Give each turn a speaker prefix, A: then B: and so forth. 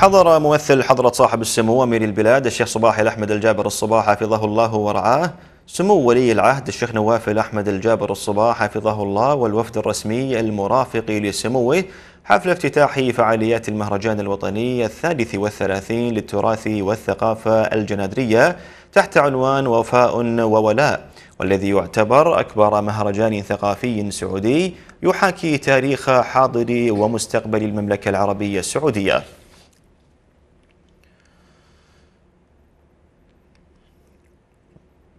A: حضر ممثل حضرة صاحب السمو أمير البلاد الشيخ صباح الأحمد الجابر الصباح حفظه الله ورعاه سمو ولي العهد الشيخ نواف الأحمد الجابر الصباح حفظه الله والوفد الرسمي المرافق لسموه حفل افتتاح فعاليات المهرجان الوطني الثالث والثلاثين للتراث والثقافة الجنادرية تحت عنوان وفاء وولاء والذي يعتبر أكبر مهرجان ثقافي سعودي يحاكي تاريخ حاضر ومستقبل المملكة العربية السعودية